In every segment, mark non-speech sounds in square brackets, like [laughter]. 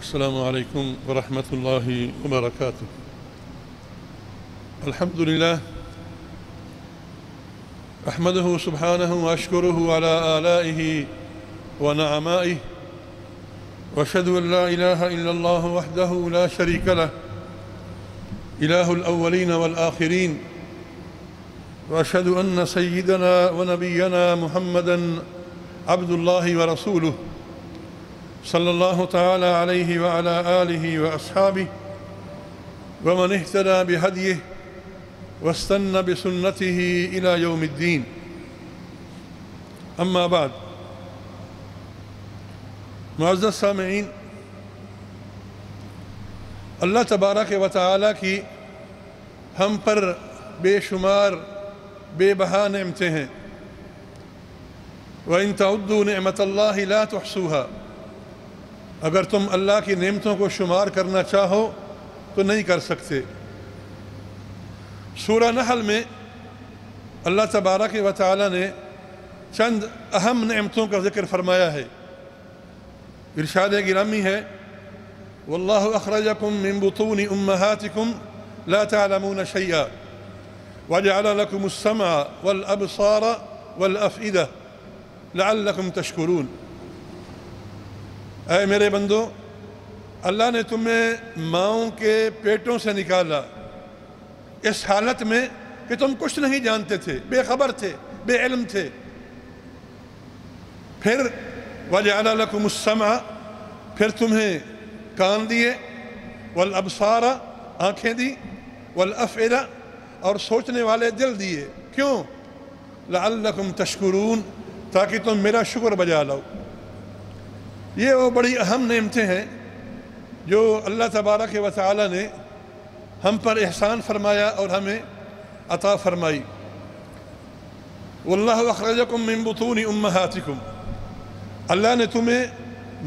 السلام عليكم ورحمة الله وبركاته الحمد لله أحمده سبحانه وأشكره على آلائه ونعمائه وأشهد أن لا إله إلا الله وحده لا شريك له إله الأولين والآخرين وأشهد أن سيدنا ونبينا محمدا عبد الله ورسوله صلى الله تعالى عليه وعلى آله وأصحابه ومن اهتدى بهديه واستنى بسنته إلى يوم الدين آباد بعد معزز میں اللہ تبارک و وطالیٰ کی ہم پر بے شمار بے بہا نعمتیں ہیں وَإِن تَعُدُّوا نِعْمَةَ اللَّهِ لَا تُحْسُوهَا اگر تم اللہ کی نعمتوں کو شمار کرنا چاہو تو نہیں کر سکتے سورہ نحل میں اللہ تبارک و تعالی نے چند اہم نعمتوں کا ذکر فرمایا ہے ارشادِ گرامی ہے واللہ اخرجکم من بطون امہاتکم لا تعلمون شیئا وجعل لکم تشکرون اے میرے بندو اللہ نے تمہیں ماؤں کے پیٹوں سے نکالا اس حالت میں کہ تم کچھ نہیں جانتے تھے بے خبر تھے بے علم تھے پھر وجہ لَكُمُ السَّمْعَ پھر تمہیں کان دیے وَالْأَبْصَارَ آنکھیں دی وَالْأَفْعِلَ اور سوچنے والے دل دیے کیوں لَعَلَّكُمْ تَشْكُرُونَ تشکرون تاکہ تم میرا شکر بجا لاؤ یہ وہ بڑی اہم نعمتیں ہیں جو اللہ تبارک و تعالی نے ہم پر احسان فرمایا اور ہمیں عطا فرمائی واللہ اخرجکم من بطون امہاتکم اللہ نے تمہیں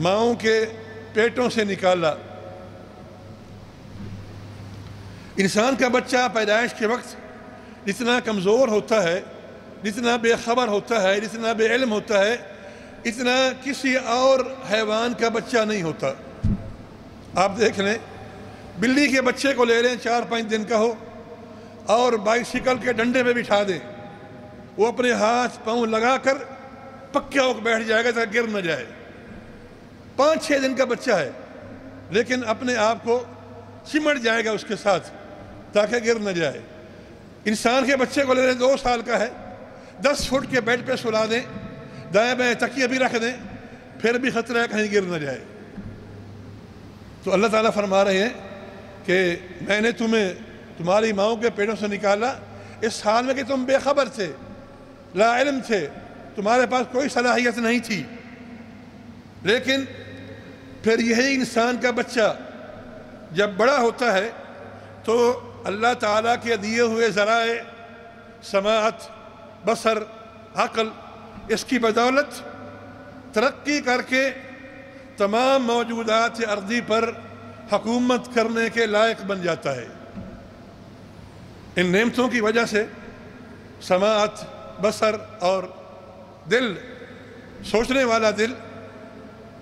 ماؤں کے پیٹوں سے نکالا انسان کا بچہ پیدائش کے وقت جتنا کمزور ہوتا ہے جتنا بے خبر ہوتا ہے جتنا بے علم ہوتا ہے اتنا کسی اور حیوان کا بچہ نہیں ہوتا آپ دیکھ لیں بلی کے بچے کو لے لیں چار پانچ دن کا ہو اور بائ سیکل کے ڈنڈے میں بٹھا دیں وہ اپنے ہاتھ پاؤں لگا کر پکیا ہو کے بیٹھ جائے گا تاکہ گر نہ جائے پانچ چھ دن کا بچہ ہے لیکن اپنے آپ کو سمٹ جائے گا اس کے ساتھ تاکہ گر نہ جائے انسان کے بچے کو لے لیں دو سال کا ہے دس فٹ کے بیڈ پہ سلا دیں دائیں بائیں تکیہ بھی رکھ دیں پھر بھی خطرہ ہے کہیں گر نہ جائے تو اللہ تعالیٰ فرما رہے ہیں کہ میں نے تمہیں تمہاری ماؤں کے پیٹوں سے نکالا اس حال میں کہ تم بے خبر تھے لا علم تھے تمہارے پاس کوئی صلاحیت نہیں تھی لیکن پھر یہی انسان کا بچہ جب بڑا ہوتا ہے تو اللہ تعالیٰ کے دیے ہوئے ذرائع سماعت بصر عقل اس کی بدولت ترقی کر کے تمام موجودات ارضی پر حکومت کرنے کے لائق بن جاتا ہے ان نعمتوں کی وجہ سے سماعت بسر اور دل سوچنے والا دل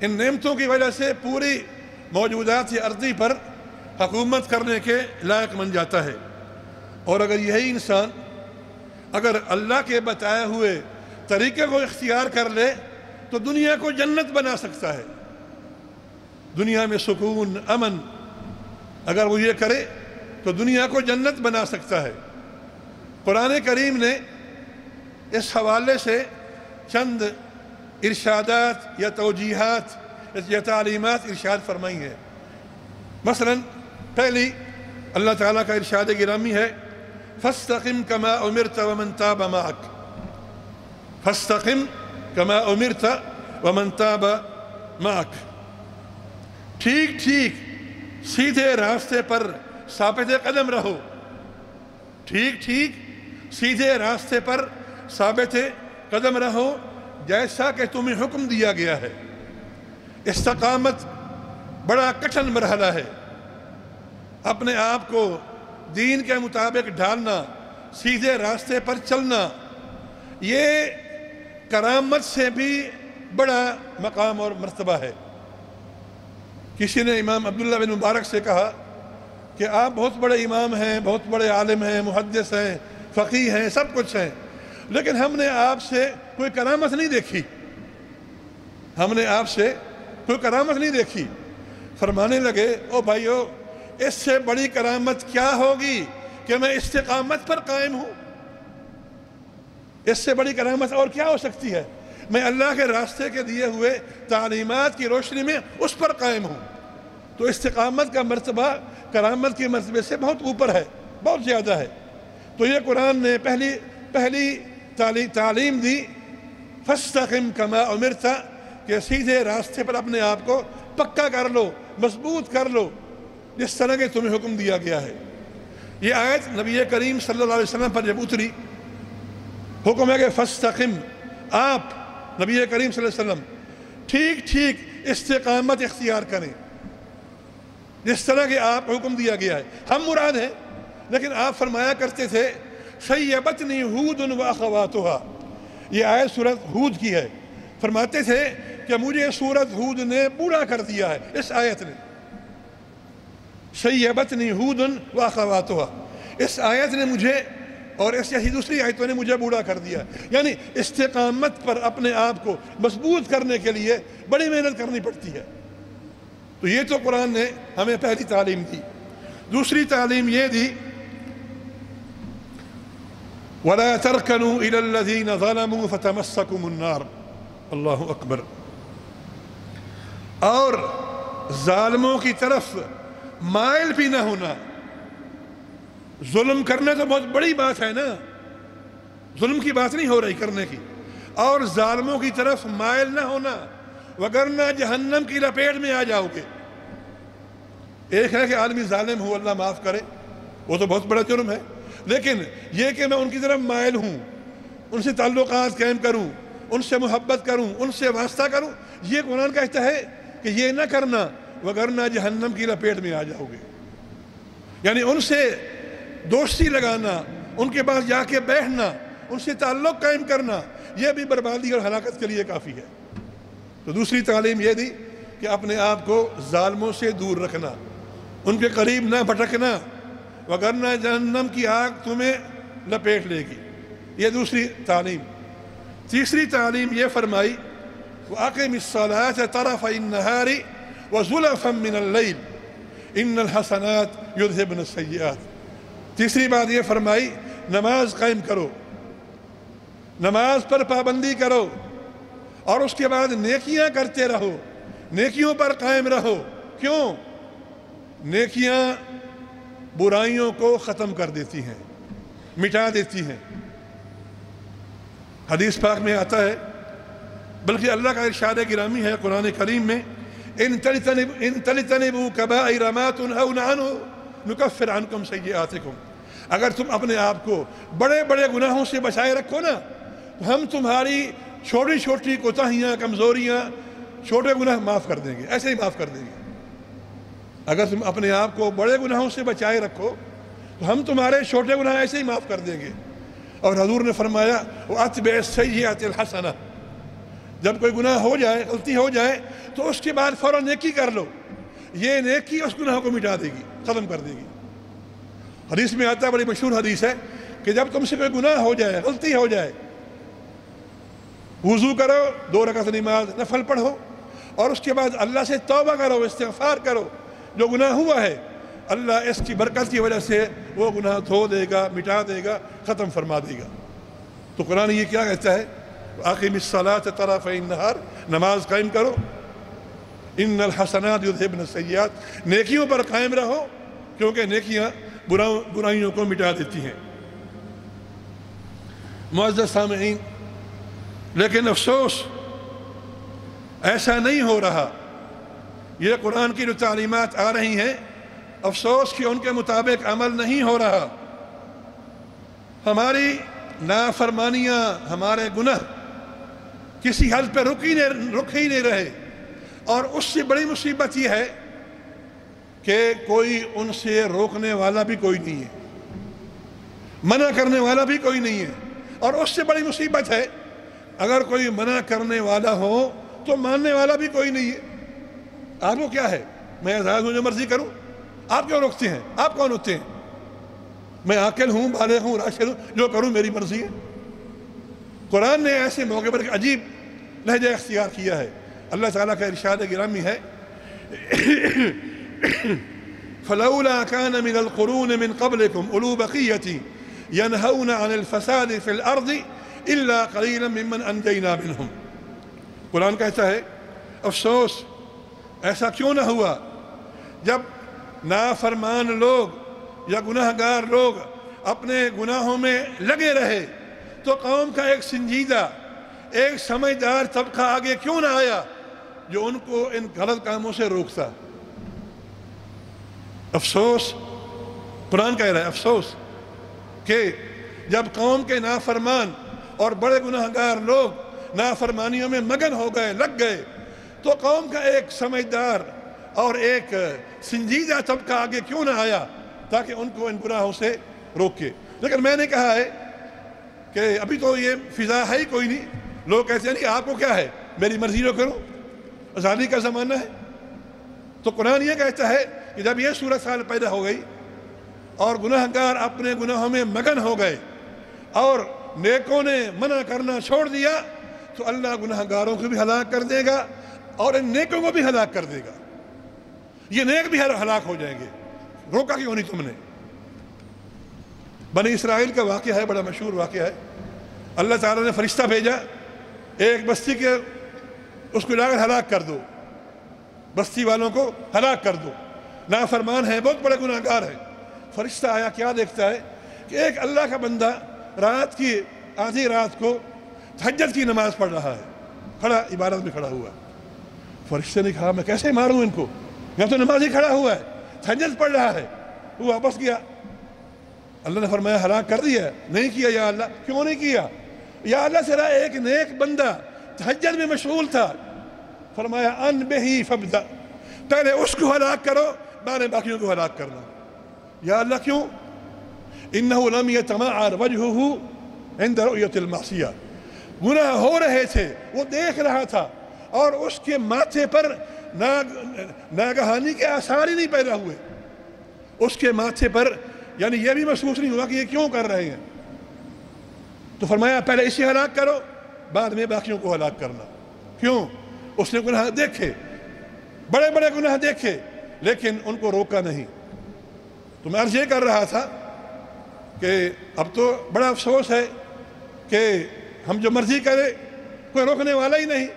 ان نعمتوں کی وجہ سے پوری موجودات ارضی پر حکومت کرنے کے لائق بن جاتا ہے اور اگر یہی انسان اگر اللہ کے بتائے ہوئے طریقے کو اختیار کر لے تو دنیا کو جنت بنا سکتا ہے دنیا میں سکون امن اگر وہ یہ کرے تو دنیا کو جنت بنا سکتا ہے قرآن کریم نے اس حوالے سے چند ارشادات یا توجیحات یا تعلیمات ارشاد فرمائی ہیں مثلا پہلی اللہ تعالیٰ کا ارشاد گرامی ہے فَاسْتَقِمْ كَمَا أُمِرْتَ وَمَنْ تَابَ مَعَكَ فاستقم کما امرت ومن تاب معك ٹھیک ٹھیک سیدھے راستے پر ثابت قدم رہو ٹھیک ٹھیک سیدھے راستے پر ثابت قدم رہو جیسا کہ تمہیں حکم دیا گیا ہے استقامت بڑا کٹن مرحلہ ہے اپنے آپ کو دین کے مطابق ڈھالنا سیدھے راستے پر چلنا یہ کرامت سے بھی بڑا مقام اور مرتبہ ہے کسی نے امام عبداللہ بن مبارک سے کہا کہ آپ بہت بڑے امام ہیں بہت بڑے عالم ہیں محدث ہیں فقی ہیں سب کچھ ہیں لیکن ہم نے آپ سے کوئی کرامت نہیں دیکھی ہم نے آپ سے کوئی کرامت نہیں دیکھی فرمانے لگے او بھائیو اس سے بڑی کرامت کیا ہوگی کہ میں استقامت پر قائم ہوں اس سے بڑی کرامت اور کیا ہو سکتی ہے میں اللہ کے راستے کے دیے ہوئے تعلیمات کی روشنی میں اس پر قائم ہوں تو استقامت کا مرتبہ کرامت کے مرتبے سے بہت اوپر ہے بہت زیادہ ہے تو یہ قرآن نے پہلی پہلی تعلیم دی فستقم کما امرتا کہ سیدھے راستے پر اپنے آپ کو پکا کر لو مضبوط کر لو جس طرح کہ تمہیں حکم دیا گیا ہے یہ آیت نبی کریم صلی اللہ علیہ وسلم پر جب اتری حکم ہے کہ فستقم آپ نبی کریم صلی اللہ علیہ وسلم ٹھیک ٹھیک استقامت اختیار کریں جس طرح کہ آپ حکم دیا گیا ہے ہم مراد ہیں لیکن آپ فرمایا کرتے تھے سیبتنی حود و اخواتوہا یہ آئے سورت ہود کی ہے فرماتے تھے کہ مجھے سورت ہود نے پورا کر دیا ہے اس آیت نے سیبتنی حود و اخواتوہا اس آیت نے مجھے اور ایسی ایسی دوسری آیتوں نے مجھے بوڑھا کر دیا یعنی استقامت پر اپنے آپ کو مضبوط کرنے کے لیے بڑی محنت کرنی پڑتی ہے تو یہ تو قرآن نے ہمیں پہلی تعلیم دی دوسری تعلیم یہ دی وَلَا تَرْكَنُوا إِلَى الَّذِينَ ظَلَمُوا فَتَمَسَّكُمُ النَّارِ اللہ اکبر اور ظالموں کی طرف مائل بھی نہ ہونا ظلم کرنا تو بہت بڑی بات ہے نا ظلم کی بات نہیں ہو رہی کرنے کی اور ظالموں کی طرف مائل نہ ہونا وگرنا جہنم کی لپیٹ میں آ جاؤ گے ایک ہے کہ عالمی ظالم ہو اللہ معاف کرے وہ تو بہت بڑا جرم ہے لیکن یہ کہ میں ان کی طرف مائل ہوں ان سے تعلقات قائم کروں ان سے محبت کروں ان سے واسطہ کروں یہ قرآن کہتا ہے کہ یہ نہ کرنا وگرنا جہنم کی لپیٹ میں آ جاؤ گے یعنی ان سے دوستی لگانا ان کے پاس جا کے بیٹھنا ان سے تعلق قائم کرنا یہ بھی بربادی اور ہلاکت کے لیے کافی ہے تو دوسری تعلیم یہ دی کہ اپنے آپ کو ظالموں سے دور رکھنا ان کے قریب نہ بھٹکنا وگرنہ جہنم کی آگ تمہیں نہ لے گی یہ دوسری تعلیم تیسری تعلیم یہ فرمائی وہ الصَّلَاةَ الصلاۃ طرف و مِّنَ ان الحسنات الْحَسَنَاتِ بن السَّيِّئَاتِ تیسری بات یہ فرمائی نماز قائم کرو نماز پر پابندی کرو اور اس کے بعد نیکیاں کرتے رہو نیکیوں پر قائم رہو کیوں نیکیاں برائیوں کو ختم کر دیتی ہیں مٹا دیتی ہیں حدیث پاک میں آتا ہے بلکہ اللہ کا ارشاد گرامی ہے قرآن کریم میں ان تلتنبو نکفر عنکم سیئاتکم اگر تم اپنے آپ کو بڑے بڑے گناہوں سے بچائے رکھو نا تو ہم تمہاری چھوٹی چھوٹی کوتاہیاں کمزوریاں چھوٹے گناہ معاف کر دیں گے ایسے ہی معاف کر دیں گے اگر تم اپنے آپ کو بڑے گناہوں سے بچائے رکھو تو ہم تمہارے چھوٹے گناہ ایسے ہی معاف کر دیں گے اور حضور نے فرمایا وہ اتبیس صحیح جب کوئی گناہ ہو جائے غلطی ہو جائے تو اس کے بعد فوراً نیکی کر لو یہ نیکی اس گناہ کو مٹا دے گی ختم کر دے گی حدیث میں آتا ہے بڑی مشہور حدیث ہے کہ جب تم سے کوئی گناہ ہو جائے غلطی ہو جائے وضو کرو دو رکعت نماز نفل پڑھو اور اس کے بعد اللہ سے توبہ کرو استغفار کرو جو گناہ ہوا ہے اللہ اس کی برکت کی وجہ سے وہ گناہ دھو دے گا مٹا دے گا ختم فرما دے گا تو قرآن یہ کیا کہتا ہے طرف نہار نماز قائم کرو ان الحسنات یذہبن سیات نیکیوں پر قائم رہو کیونکہ نیکیاں برائیوں کو مٹا دیتی ہیں معزز سامعین لیکن افسوس ایسا نہیں ہو رہا یہ قرآن کی جو تعلیمات آ رہی ہیں افسوس کہ ان کے مطابق عمل نہیں ہو رہا ہماری نافرمانیاں ہمارے گناہ کسی حل پہ رک ہی نہیں رک ہی نہیں رہے اور اس سے بڑی مصیبت یہ ہے کہ کوئی ان سے روکنے والا بھی کوئی نہیں ہے منع کرنے والا بھی کوئی نہیں ہے اور اس سے بڑی مصیبت ہے اگر کوئی منع کرنے والا ہو تو ماننے والا بھی کوئی نہیں ہے آپ کو کیا ہے میں اعزاز ہوں جو مرضی کروں آپ کیوں روکتے ہیں آپ کون ہوتے ہیں میں عاقل ہوں بالغ ہوں راشد ہوں جو کروں میری مرضی ہے قرآن نے ایسے موقع پر عجیب لہجہ اختیار کیا ہے اللہ تعالیٰ کا ارشاد گرامی ہے [coughs] فلولا كان من من القرون قبلكم أولو بقية ينهون عن الفساد في الأرض إلا قليلا ممن أنجينا منهم قرآن کہتا ہے افسوس ایسا کیوں نہ ہوا جب نافرمان لوگ یا گناہ گار لوگ اپنے گناہوں میں لگے رہے تو قوم کا ایک سنجیدہ ایک سمجھدار طبقہ آگے کیوں نہ آیا جو ان کو ان غلط کاموں سے روکتا افسوس قرآن کہہ رہا ہے افسوس کہ جب قوم کے نافرمان اور بڑے گناہ گار لوگ نافرمانیوں میں مگن ہو گئے لگ گئے تو قوم کا ایک سمجھدار اور ایک سنجیدہ طبقہ آگے کیوں نہ آیا تاکہ ان کو ان گناہوں سے روکے لیکن میں نے کہا ہے کہ ابھی تو یہ فضا ہے ہی کوئی نہیں لوگ کہتے ہیں نہیں آپ کو کیا ہے میری مرضی رو کرو آزادی کا زمانہ ہے تو قرآن یہ کہتا ہے کہ جب یہ صورت سال پیدا ہو گئی اور گناہ گار اپنے گناہوں میں مگن ہو گئے اور نیکوں نے منع کرنا چھوڑ دیا تو اللہ گناہ گاروں کو بھی ہلاک کر دے گا اور ان نیکوں کو بھی ہلاک کر دے گا یہ نیک بھی ہلاک ہو جائیں گے روکا کیوں نہیں تم نے بنی اسرائیل کا واقعہ ہے بڑا مشہور واقعہ ہے اللہ تعالیٰ نے فرشتہ بھیجا ایک بستی کے اس کو لا کر ہلاک کر دو بستی والوں کو ہلاک کر دو نافرمان ہیں ہے بہت بڑے گناہ گار ہے فرشتہ آیا کیا دیکھتا ہے کہ ایک اللہ کا بندہ رات کی آدھی رات کو تحجد کی نماز پڑھ رہا ہے کھڑا عبادت میں کھڑا ہوا ہے فرشتہ نے کہا میں کیسے ماروں ان کو تو نماز ہی کھڑا ہوا ہے پڑھ رہا ہے وہ واپس گیا اللہ نے فرمایا ہلاک کر دیا نہیں کیا یا اللہ کیوں نہیں کیا یا اللہ سے ایک نیک بندہ میں مشغول تھا فرمایا ان بے ہی فبدہ پہلے اس کو ہلاک کرو میں نے باقیوں کو ہلاک کرنا یا اللہ کیوں انہو لم عند رؤیت المعصیہ گناہ ہو رہے تھے وہ دیکھ رہا تھا اور اس کے ماتھے پر ناگہانی کے آثار ہی نہیں پیدا ہوئے اس کے ماتھے پر یعنی یہ بھی محسوس نہیں ہوا کہ یہ کیوں کر رہے ہیں تو فرمایا پہلے اسی ہلاک کرو بعد میں باقیوں کو ہلاک کرنا کیوں اس نے گناہ دیکھے بڑے بڑے گناہ دیکھے لیکن ان کو روکا نہیں تو میں عرض یہ کر رہا تھا کہ اب تو بڑا افسوس ہے کہ ہم جو مرضی کرے کوئی روکنے والا ہی نہیں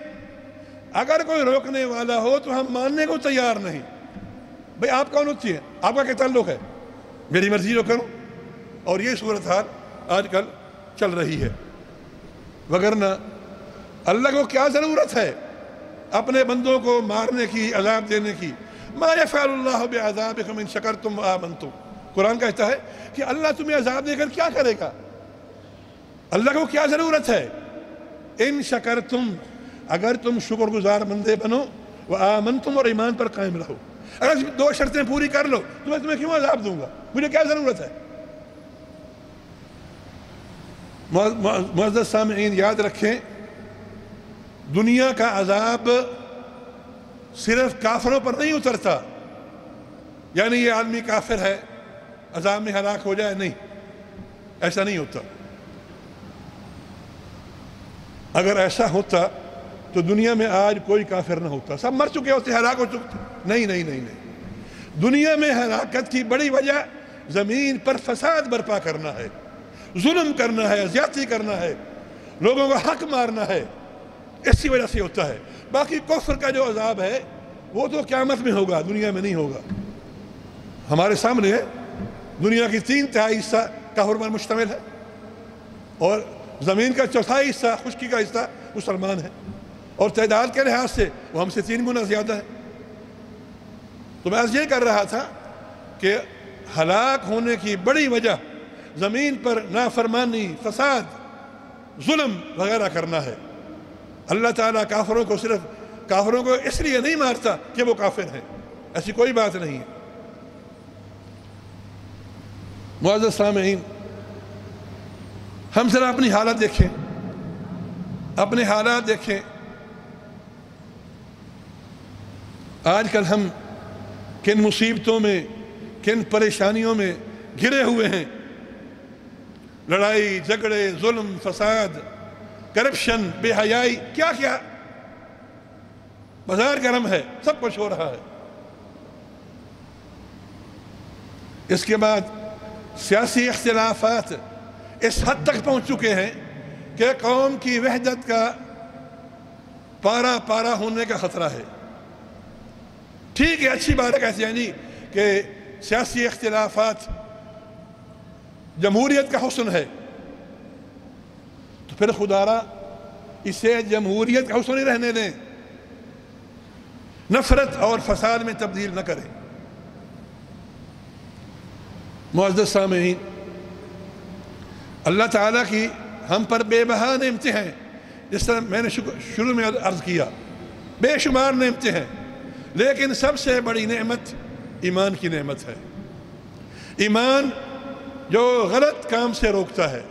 اگر کوئی روکنے والا ہو تو ہم ماننے کو تیار نہیں بھئی آپ کون ہوتی ہے آپ کا کہ تعلق ہے میری مرضی جو کروں اور یہ صورتحال آج کل چل رہی ہے وگرنہ اللہ کو کیا ضرورت ہے اپنے بندوں کو مارنے کی عذاب دینے کی قرآن کہتا ہے کہ اللہ تمہیں عذاب دے کر کیا کرے گا اللہ کو کیا ضرورت ہے ان شکرتم اگر تم شکر گزار مندے بنو آ من تم اور ایمان پر قائم رہو اگر دو شرطیں پوری کر لو تو میں تمہیں کیوں عذاب دوں گا مجھے کیا ضرورت ہے معزز سامعین یاد رکھیں دنیا کا عذاب صرف کافروں پر نہیں اترتا یعنی یہ آدمی کافر ہے عذاب میں ہلاک ہو جائے نہیں ایسا نہیں ہوتا اگر ایسا ہوتا تو دنیا میں آج کوئی کافر نہ ہوتا سب مر چکے ہوتے ہلاک ہو چکے نہیں نہیں نہیں نہیں دنیا میں ہلاکت کی بڑی وجہ زمین پر فساد برپا کرنا ہے ظلم کرنا ہے زیادتی کرنا ہے لوگوں کو حق مارنا ہے اسی وجہ سے ہوتا ہے باقی کفر کا جو عذاب ہے وہ تو قیامت میں ہوگا دنیا میں نہیں ہوگا ہمارے سامنے دنیا کی تین تہائی حصہ کا حرمان مشتمل ہے اور زمین کا چوتھائی حصہ خشکی کا حصہ مسلمان ہے اور تعداد کے لحاظ سے وہ ہم سے تین گنا زیادہ ہے تو میں یہ کر رہا تھا کہ ہلاک ہونے کی بڑی وجہ زمین پر نافرمانی فساد ظلم وغیرہ کرنا ہے اللہ تعالیٰ کافروں کو صرف کافروں کو اس لیے نہیں مارتا کہ وہ کافر ہیں ایسی کوئی بات نہیں ہے معزز سامعین ہم ذرا اپنی حالت دیکھیں اپنے حالات دیکھیں آج کل ہم کن مصیبتوں میں کن پریشانیوں میں گرے ہوئے ہیں لڑائی جھگڑے ظلم فساد کرپشن بے حیائی کیا کیا بزار گرم ہے سب کچھ ہو رہا ہے اس کے بعد سیاسی اختلافات اس حد تک پہنچ چکے ہیں کہ قوم کی وحدت کا پارا پارا ہونے کا خطرہ ہے ٹھیک ہے اچھی بات ہے کہتے ہیں یعنی کہ سیاسی اختلافات جمہوریت کا حسن ہے پھر خدا را اسے جمہوریت کا حصوں رہنے دیں نفرت اور فساد میں تبدیل نہ کریں معزز سامعین اللہ تعالیٰ کی ہم پر بے بہا نعمتیں ہیں جس طرح میں نے شروع میں عرض کیا بے شمار نعمتیں ہیں لیکن سب سے بڑی نعمت ایمان کی نعمت ہے ایمان جو غلط کام سے روکتا ہے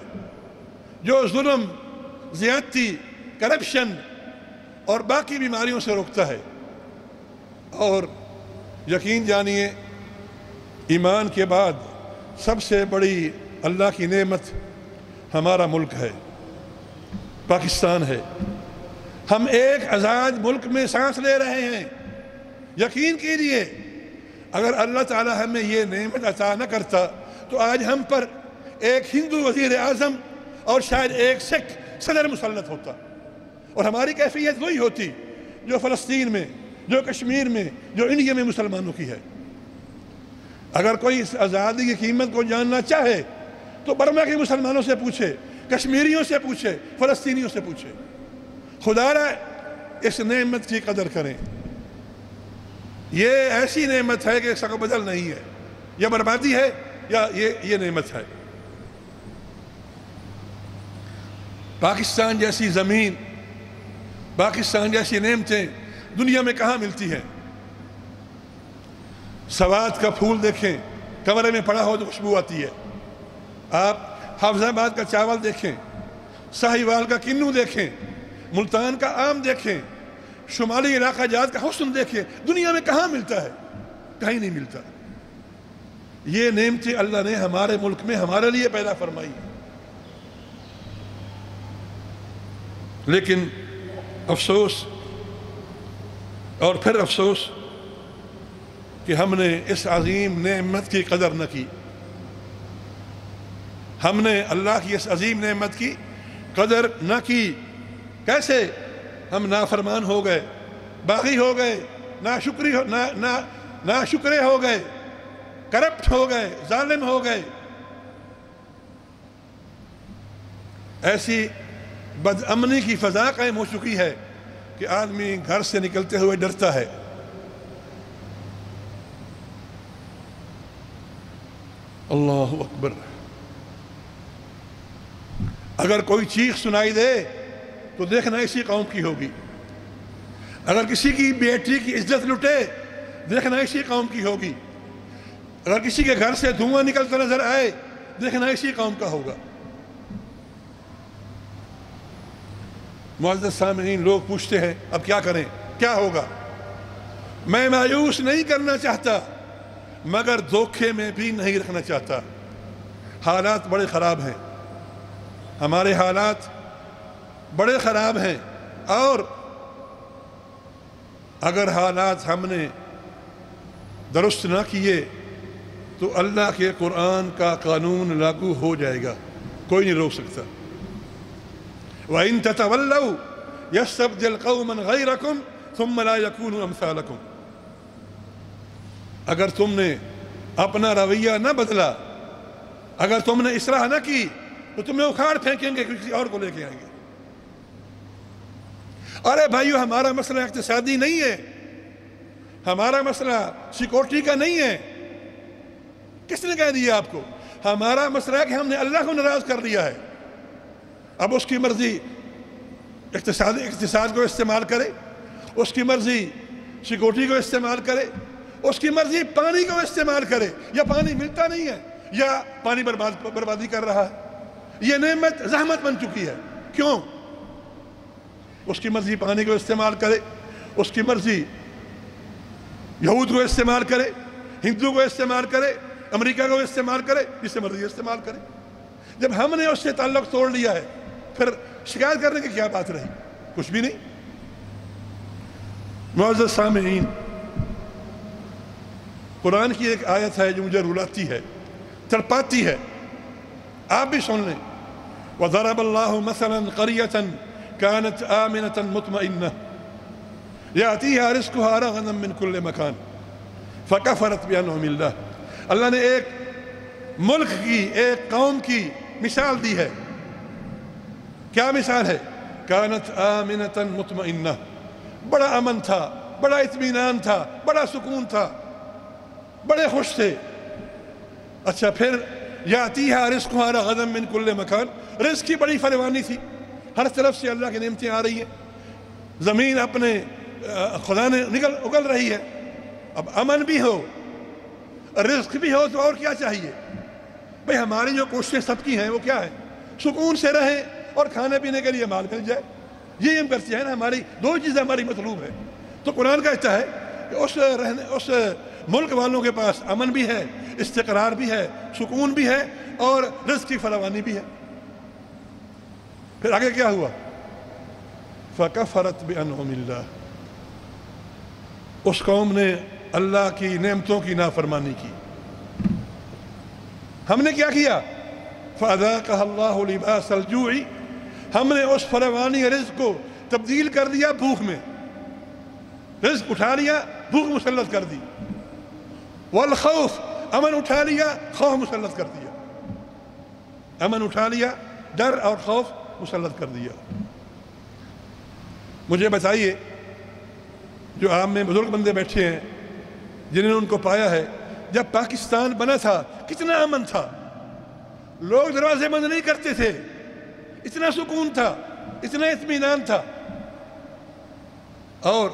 جو ظلم زیادتی کرپشن اور باقی بیماریوں سے روکتا ہے اور یقین جانیے ایمان کے بعد سب سے بڑی اللہ کی نعمت ہمارا ملک ہے پاکستان ہے ہم ایک آزاد ملک میں سانس لے رہے ہیں یقین کیلئے اگر اللہ تعالی ہمیں یہ نعمت عطا نہ کرتا تو آج ہم پر ایک ہندو وزیر اعظم اور شاید ایک سکھ صدر مسلط ہوتا اور ہماری کیفیت وہی ہوتی جو فلسطین میں جو کشمیر میں جو انڈیا میں مسلمانوں کی ہے اگر کوئی اس آزادی کی قیمت کو جاننا چاہے تو برما کے مسلمانوں سے پوچھے کشمیریوں سے پوچھے فلسطینیوں سے پوچھے خدا رہا اس نعمت کی قدر کریں یہ ایسی نعمت ہے کہ سک و بدل نہیں ہے یا بربادی ہے یا یہ یہ نعمت ہے پاکستان جیسی زمین پاکستان جیسی نعمتیں دنیا میں کہاں ملتی ہیں سوات کا پھول دیکھیں کمرے میں پڑا ہو تو خوشبو آتی ہے آپ حافظہ آباد کا چاول دیکھیں ساہی وال کا کنو دیکھیں ملتان کا آم دیکھیں شمالی علاقہ جات کا حسن دیکھیں دنیا میں کہاں ملتا ہے کہیں نہیں ملتا یہ نعمتیں اللہ نے ہمارے ملک میں ہمارے لیے پیدا فرمائی ہے لیکن افسوس اور پھر افسوس کہ ہم نے اس عظیم نعمت کی قدر نہ کی ہم نے اللہ کی اس عظیم نعمت کی قدر نہ کی کیسے ہم نافرمان ہو گئے باغی ہو گئے نا, نا, ناشکرے ہو گئے کرپٹ ہو گئے ظالم ہو گئے ایسی بد امنی کی فضا قائم ہو چکی ہے کہ آدمی گھر سے نکلتے ہوئے ڈرتا ہے اللہ اکبر اگر کوئی چیخ سنائی دے تو دیکھنا اسی قوم کی ہوگی اگر کسی کی بیٹی کی عزت لٹے دیکھنا اسی قوم کی ہوگی اگر کسی کے گھر سے دھواں نکلتا نظر آئے دیکھنا اسی قوم کا ہوگا معزز سامعین لوگ پوچھتے ہیں اب کیا کریں کیا ہوگا میں مایوس نہیں کرنا چاہتا مگر دھوکے میں بھی نہیں رکھنا چاہتا حالات بڑے خراب ہیں ہمارے حالات بڑے خراب ہیں اور اگر حالات ہم نے درست نہ کیے تو اللہ کے قرآن کا قانون لاگو ہو جائے گا کوئی نہیں روک سکتا تَتَوَلَّوْا يَسْتَبْدِلْ قَوْمًا غَيْرَكُمْ ثُمَّ لَا يَكُونُوا أَمْثَالَكُمْ اگر تم نے اپنا رویہ نہ بدلا اگر تم نے اصلاح نہ کی تو تمہیں اکھاڑ پھینکیں گے کسی اور کو لے کے آئیں گے ارے بھائیو ہمارا مسئلہ اقتصادی نہیں ہے ہمارا مسئلہ سیکورٹی کا نہیں ہے کس نے کہہ دیا آپ کو ہمارا مسئلہ کہ ہم نے اللہ کو ناراض کر دیا ہے اب اس کی مرضی اقتصادی اقتصاد کو استعمال کرے اس کی مرضی سیکورٹی کو استعمال کرے اس کی مرضی پانی کو استعمال کرے یا پانی ملتا نہیں ہے یا پانی برباد بربادی کر رہا ہے یہ نعمت زحمت بن چکی ہے کیوں اس کی مرضی پانی کو استعمال کرے اس کی مرضی یہود کو استعمال کرے ہندو کو استعمال کرے امریکہ کو استعمال کرے جسے مرضی استعمال کرے جب ہم نے اس سے تعلق توڑ لیا ہے پھر شکایت کرنے کی کیا بات رہی کچھ بھی نہیں معزز سامعین قرآن کی ایک آیت ہے جو مجھے رولاتی ہے تڑپاتی ہے آپ بھی سن لیں وَضَرَبَ اللَّهُ مَثَلًا قَرِيَةً كَانَتْ آمِنَةً مُطْمَئِنَّةً يَعْتِيهَا رِزْكُهَا رَغَنًا مِّن كُلِّ مَكَانٍ فَقَفَرَتْ بِأَنْهُ مِلَّهِ اللہ نے ایک ملک کی ایک قوم کی مثال دی ہے کیا مثال ہے کانت آمنتا مطمئنہ بڑا امن تھا بڑا اطمینان تھا بڑا سکون تھا بڑے خوش تھے اچھا پھر یاتی ہے رزق ہمارا غدم من کل مکان رزق کی بڑی فروانی تھی ہر طرف سے اللہ کی نعمتیں آ رہی ہیں زمین اپنے خدا نے نکل اگل رہی ہے اب امن بھی ہو رزق بھی ہو تو اور کیا چاہیے بھئی ہماری جو کوششیں سب کی ہیں وہ کیا ہے سکون سے رہیں اور کھانے پینے کے لیے مال مل جائے یہ ہم کرتے ہیں نا ہماری دو چیزیں ہماری مطلوب ہیں تو قرآن کا اچھا ہے اس رہنے اس ملک والوں کے پاس امن بھی ہے استقرار بھی ہے سکون بھی ہے اور رزق کی فراوانی بھی ہے پھر آگے کیا ہوا فقہ فرت بھی اس قوم نے اللہ کی نعمتوں کی نافرمانی کی ہم نے کیا کیا فضا کہ اللہ علی سلجوئی ہم نے اس فروانی رزق کو تبدیل کر دیا بھوک میں رزق اٹھا لیا بھوک مسلط کر دی والخوف امن اٹھا لیا خوف مسلط کر دیا امن اٹھا لیا ڈر اور خوف مسلط کر دیا مجھے بتائیے جو عام میں بزرگ بندے بیٹھے ہیں جنہوں نے ان کو پایا ہے جب پاکستان بنا تھا کتنا امن تھا لوگ دروازے بند نہیں کرتے تھے اتنا سکون تھا اتنا اطمینان تھا اور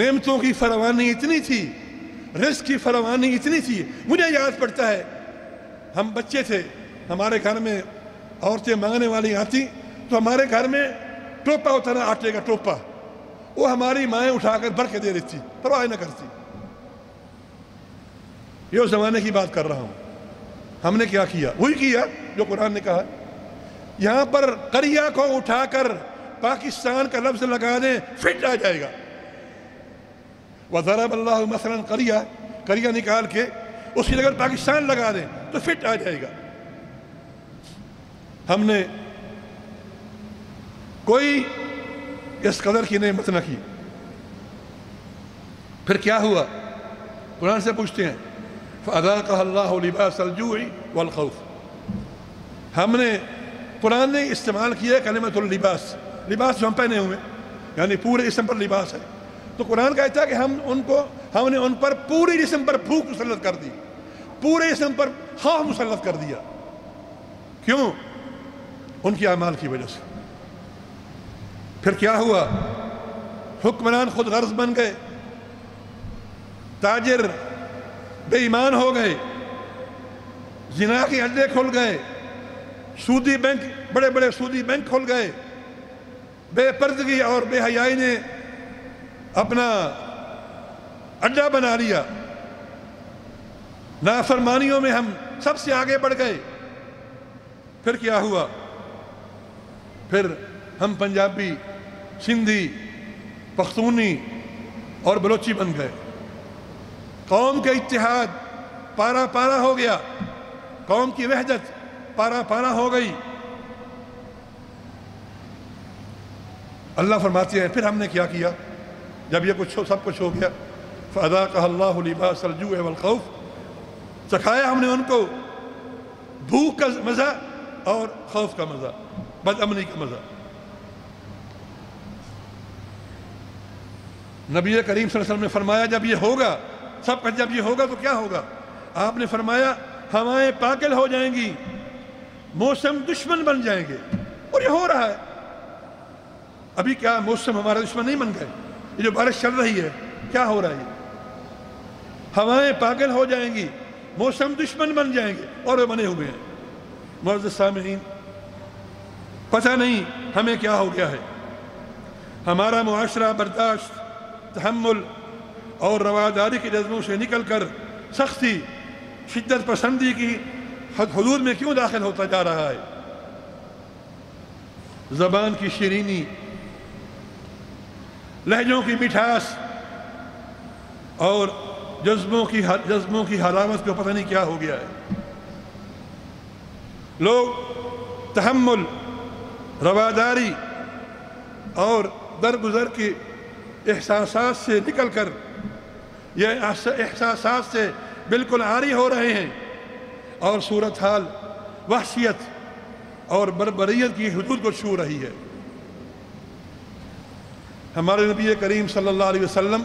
نعمتوں کی فروانی اتنی تھی رزق کی فروانی اتنی تھی مجھے یاد پڑتا ہے ہم بچے تھے ہمارے گھر میں عورتیں مانگنے والی آتی تو ہمارے گھر میں ٹوپا ہوتا نا آٹے کا ٹوپا وہ ہماری مائیں اٹھا کر بھر کے دے دیتی پرواہ نہ کرتی یہ اس زمانے کی بات کر رہا ہوں ہم نے کیا کیا وہی کیا جو قرآن نے کہا یہاں پر قریہ کو اٹھا کر پاکستان کا لفظ لگا دیں فٹ آ جائے گا وَذَرَبَ اللَّهُ مَثْلًا قَرِيَا قریہ نکال کے اس کی لگر پاکستان لگا دیں تو فٹ آ جائے گا ہم نے کوئی اس قدر کی نعمت نہ کی پھر کیا ہوا قرآن سے پوچھتے ہیں فَأَذَاقَهَ اللَّهُ لِبَاسَ الْجُوعِ وَالْخَوْفِ ہم نے قرآن نے استعمال کیا ہے کلمت اللباس لباس جو ہم پہنے ہوئے یعنی پورے جسم پر لباس ہے تو قرآن کہتا ہے کہ ہم ان کو ہم نے ان پر پوری جسم پر بھوک مسلط کر دی پورے جسم پر خواہ ہاں مسلط کر دیا کیوں ان کی اعمال کی وجہ سے پھر کیا ہوا حکمران خود غرض بن گئے تاجر بے ایمان ہو گئے زنا کے اڈے کھل گئے سودی بینک بڑے بڑے سودی بینک کھل گئے بے پردگی اور بے حیائی نے اپنا اڈا بنا لیا نافرمانیوں میں ہم سب سے آگے بڑھ گئے پھر کیا ہوا پھر ہم پنجابی سندھی پختونی اور بلوچی بن گئے قوم کے اتحاد پارا پارا ہو گیا قوم کی وحدت پارا پارا ہو گئی اللہ فرماتی ہے پھر ہم نے کیا کیا جب یہ کچھ سب کچھ ہو گیا فضا کا اللہ سرجوف چکھایا ہم نے ان کو بھوک کا مزہ اور خوف کا مزہ بد امنی کا مزہ نبی کریم صلی اللہ علیہ وسلم نے فرمایا جب یہ ہوگا سب کچھ جب یہ ہوگا تو کیا ہوگا آپ نے فرمایا ہوائیں پاکل ہو جائیں گی موسم دشمن بن جائیں گے اور یہ ہو رہا ہے ابھی کیا موسم ہمارا دشمن نہیں بن گئے یہ جو بارش چل رہی ہے کیا ہو رہا ہے ہوائیں پاگل ہو جائیں گی موسم دشمن بن جائیں گے اور وہ بنے ہوئے ہیں معزز سامعین پتہ نہیں ہمیں کیا ہو گیا ہے ہمارا معاشرہ برداشت تحمل اور رواداری کے جذبوں سے نکل کر سختی شدت پسندی کی حضور میں کیوں داخل ہوتا جا رہا ہے زبان کی شیرینی لہجوں کی مٹھاس اور جذبوں کی جذبوں کی حلامت کو پتہ نہیں کیا ہو گیا ہے لوگ تحمل رواداری اور درگزر کے احساسات سے نکل کر یہ احساسات سے بالکل عاری ہو رہے ہیں اور صورتحال وحشیت اور بربریت کی حدود کو چھو رہی ہے ہمارے نبی کریم صلی اللہ علیہ وسلم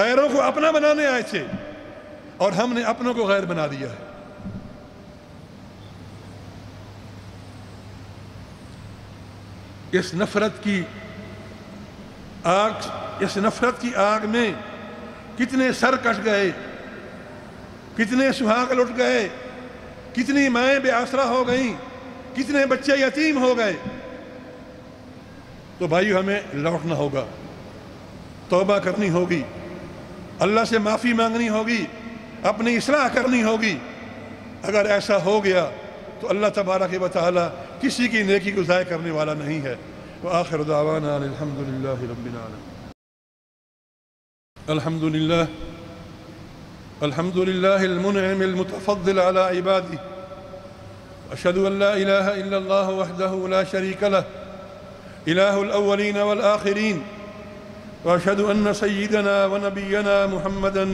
غیروں کو اپنا بنانے آئے تھے اور ہم نے اپنوں کو غیر بنا دیا ہے اس نفرت کی آگ اس نفرت کی آگ میں کتنے سر کٹ گئے کتنے سہاگ لٹ گئے کتنی مائیں بے آسرا ہو گئیں کتنے بچے یتیم ہو گئے تو بھائی ہمیں لوٹنا ہوگا توبہ کرنی ہوگی اللہ سے معافی مانگنی ہوگی اپنی اصلاح کرنی ہوگی اگر ایسا ہو گیا تو اللہ تبارک و تعالی کسی کی نیکی کو ضائع کرنے والا نہیں ہے وآخر دعوانا رب الحمد للہ الحمد لله المنعم المتفضل على عباده أشهد أن لا إله إلا الله وحده لا شريك له إله الأولين والآخرين وأشهد أن سيدنا ونبينا محمدًا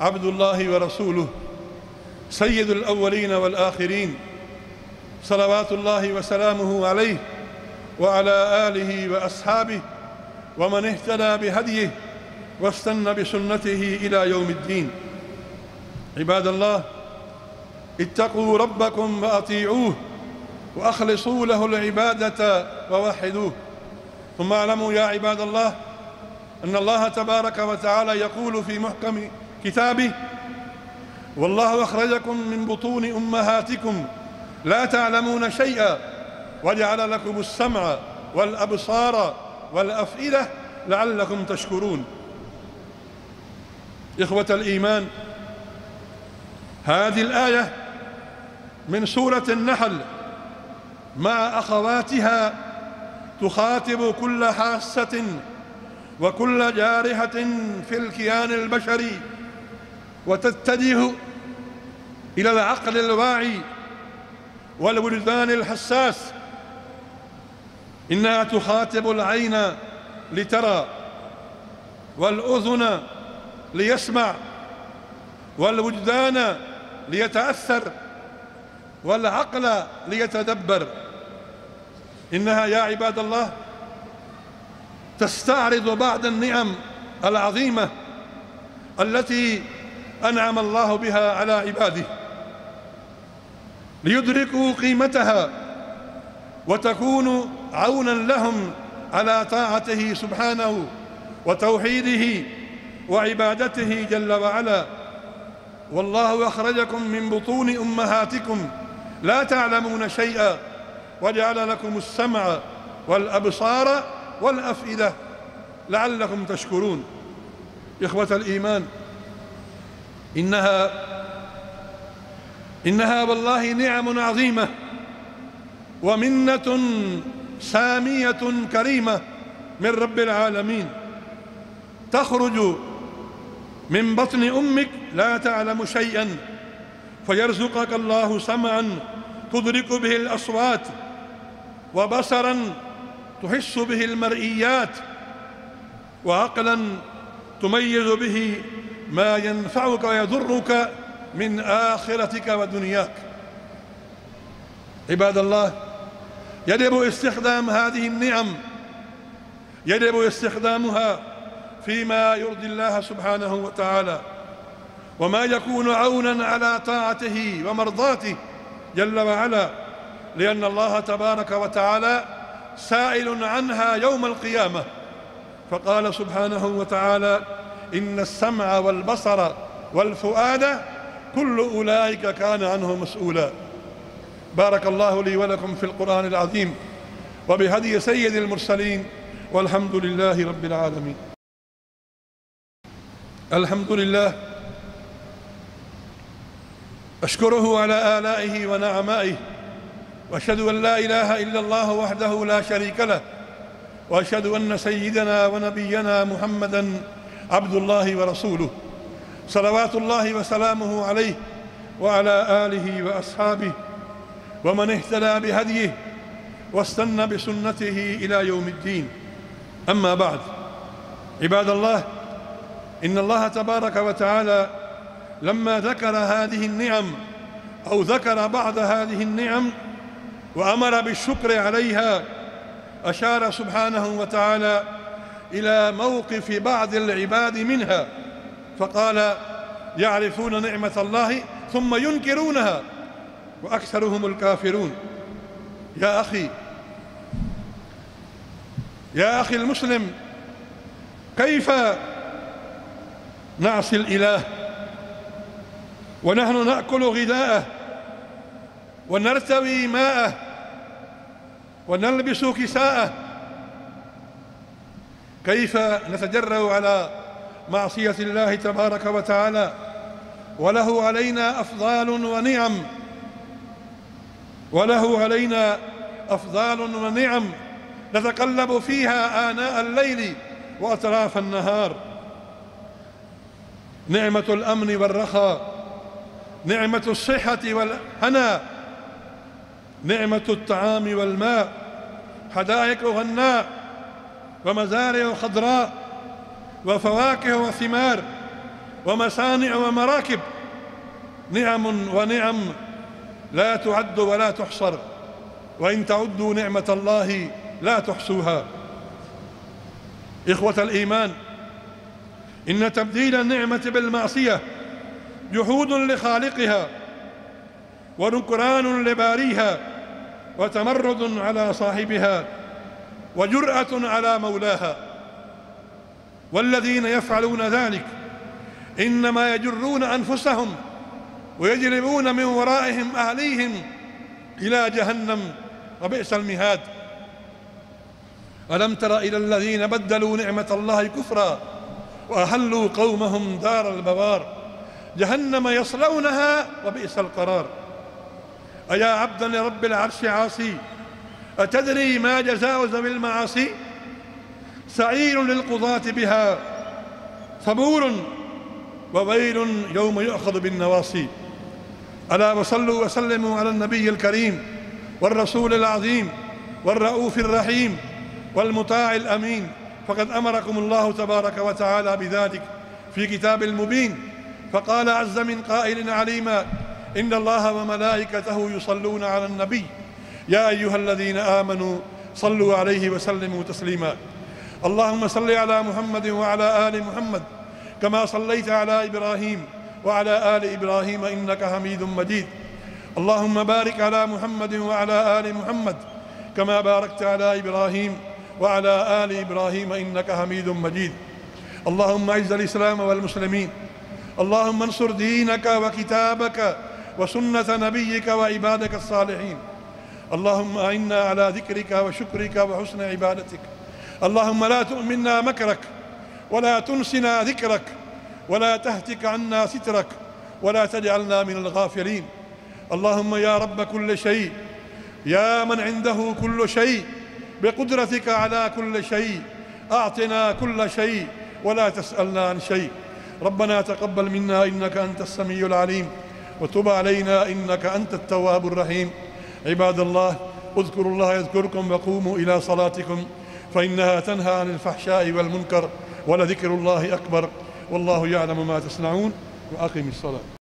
عبد الله ورسوله سيد الأولين والآخرين صلوات الله وسلامه عليه وعلى آله وأصحابه ومن اهتدى بهديه واستنى بسنته إلى يوم الدين عباد الله اتقوا ربكم وأطيعوه وأخلصوا له العبادة ووحدوه ثم اعلموا يا عباد الله أن الله تبارك وتعالى يقول في محكم كتابه والله أخرجكم من بطون أمهاتكم لا تعلمون شيئا وجعل لكم السمع والأبصار والأفئدة لعلكم تشكرون إخوة الإيمان هذه الآية من سورة النحل مع أخواتها تخاطب كل حاسة وكل جارحة في الكيان البشري وتتجه إلى العقل الواعي والوجدان الحساس إنها تخاطب العين لترى والأذن ليسمع والوجدان ليتأثر والعقل ليتدبر إنها يا عباد الله تستعرض بعض النعم العظيمة التي أنعم الله بها على عباده ليدركوا قيمتها وتكون عونا لهم على طاعته سبحانه وتوحيده وعبادته جل وعلا والله أخرجكم من بطون أمهاتكم لا تعلمون شيئا وجعل لكم السمع والأبصار والأفئدة لعلكم تشكرون إخوة الإيمان إنها إنها والله نعم عظيمة ومنة سامية كريمة من رب العالمين تخرج من بطن أمك لا تعلم شيئا فيرزقك الله سمعا تدرك به الأصوات وبصرا تحس به المرئيات وعقلا تميز به ما ينفعك ويضرك من آخرتك ودنياك عباد الله يجب استخدام هذه النعم يجب استخدامها فيما يرضي الله سبحانه وتعالى وما يكون عونا على طاعته ومرضاته جل وعلا لأن الله تبارك وتعالى سائل عنها يوم القيامة فقال سبحانه وتعالى إن السمع والبصر والفؤاد كل أولئك كان عنه مسؤولا بارك الله لي ولكم في القرآن العظيم وبهدي سيد المرسلين والحمد لله رب العالمين الحمد لله أشكره على آلائه ونعمائه وأشهد أن لا إله إلا الله وحده لا شريك له وأشهد أن سيدنا ونبينا محمدا عبد الله ورسوله صلوات الله وسلامه عليه وعلى آله وأصحابه ومن اهتدى بهديه واستنى بسنته إلى يوم الدين أما بعد عباد الله إن الله تبارك وتعالى لما ذكر هذه النعم أو ذكر بعض هذه النعم وأمر بالشكر عليها أشار سبحانه وتعالى إلى موقف بعض العباد منها فقال يعرفون نعمة الله ثم ينكرونها وأكثرهم الكافرون يا أخي يا أخي المسلم كيف نعصي الإله ونحن نأكل غذاءه ونرتوي ماءه ونلبس كساءه كيف نتجرأ على معصية الله تبارك وتعالى وله علينا أفضال ونعم وله علينا أفضال ونعم نتقلب فيها آناء الليل وأطراف النهار نعمة الأمن والرخاء نعمة الصحة والهنا نعمة الطعام والماء حدائق غناء ومزارع خضراء وفواكه وثمار ومصانع ومراكب نعم ونعم لا تعد ولا تحصر وإن تعدوا نعمة الله لا تحصوها إخوة الإيمان إن تبديل النعمة بالمعصية جحود لخالقها ونكران لباريها وتمرد على صاحبها وجرأة على مولاها والذين يفعلون ذلك إنما يجرون أنفسهم ويجلبون من ورائهم أهليهم إلى جهنم وبئس المهاد ألم تر إلى الذين بدلوا نعمة الله كفراً وأحلوا قومهم دار البوار جهنم يصلونها وبئس القرار أيا عبدا لرب العرش عاصي أتدري ما جزاء ذوي المعاصي سعير للقضاة بها صبور وويل يوم يؤخذ بالنواصي ألا وصلوا وسلموا على النبي الكريم والرسول العظيم والرؤوف الرحيم والمطاع الأمين فقد أمركم الله تبارك وتعالى بذلك في كتاب المبين فقال عز من قائل عليما إن الله وملائكته يصلون على النبي يا أيها الذين آمنوا صلوا عليه وسلموا تسليما اللهم صل على محمد وعلى آل محمد كما صليت على إبراهيم وعلى آل إبراهيم إنك حميد مجيد اللهم بارك على محمد وعلى آل محمد كما باركت على إبراهيم وعلى آل إبراهيم إنك حميد مجيد اللهم اعز الإسلام والمسلمين اللهم انصر دينك وكتابك وسنة نبيك وعبادك الصالحين اللهم أعنا على ذكرك وشكرك وحسن عبادتك اللهم لا تؤمنا مكرك ولا تنسنا ذكرك ولا تهتك عنا سترك ولا تجعلنا من الغافلين اللهم يا رب كل شيء يا من عنده كل شيء بقدرتك على كل شيء أعطنا كل شيء ولا تسألنا عن شيء ربنا تقبل منا إنك أنت السميع العليم وتب علينا إنك أنت التواب الرحيم عباد الله اذكروا الله يذكركم وقوموا إلى صلاتكم فإنها تنهى عن الفحشاء والمنكر ولذكر الله أكبر والله يعلم ما تصنعون وأقم الصلاة